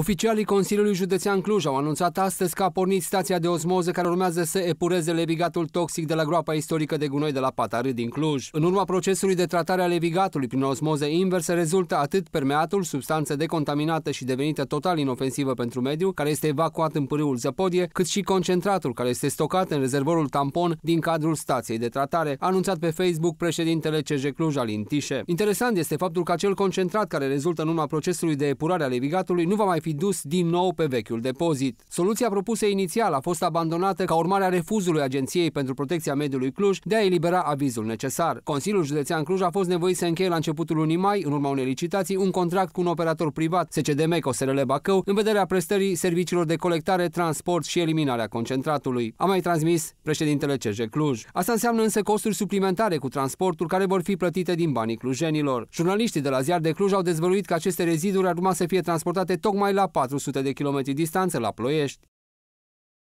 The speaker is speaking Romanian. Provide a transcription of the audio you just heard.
Oficialii Consiliului Județean Cluj au anunțat astăzi că a pornit stația de osmoză care urmează să epureze levigatul toxic de la groapa istorică de gunoi de la Patarâ din Cluj. În urma procesului de tratare a levigatului prin osmoză inversă rezultă atât permeatul, substanță decontaminată și devenită total inofensivă pentru mediu, care este evacuat în pârâul Zăpodie, cât și concentratul care este stocat în rezervorul tampon din cadrul stației de tratare, anunțat pe Facebook președintele CJ Cluj Alin Tișe. Interesant este faptul că acel concentrat care rezultă în urma procesului de epurare a levigatului nu va mai fi fi dus din nou pe vechiul depozit. Soluția propusă inițial a fost abandonată ca urmare a refuzului Agenției pentru Protecția Mediului Cluj de a elibera avizul necesar. Consiliul Județean Cluj a fost nevoit să încheie la începutul lunii mai, în urma unei licitații, un contract cu un operator privat, SCDM COSRL Bacău, în vederea prestării serviciilor de colectare, transport și eliminarea concentratului. A mai transmis președintele CJ Cluj. Asta înseamnă însă costuri suplimentare cu transportul care vor fi plătite din banii clujenilor. Jurnaliștii de la Ziar de Cluj au dezvăluit că aceste reziduri ar urma să fie transportate tocmai numai la 400 de km distanță la Ploiești.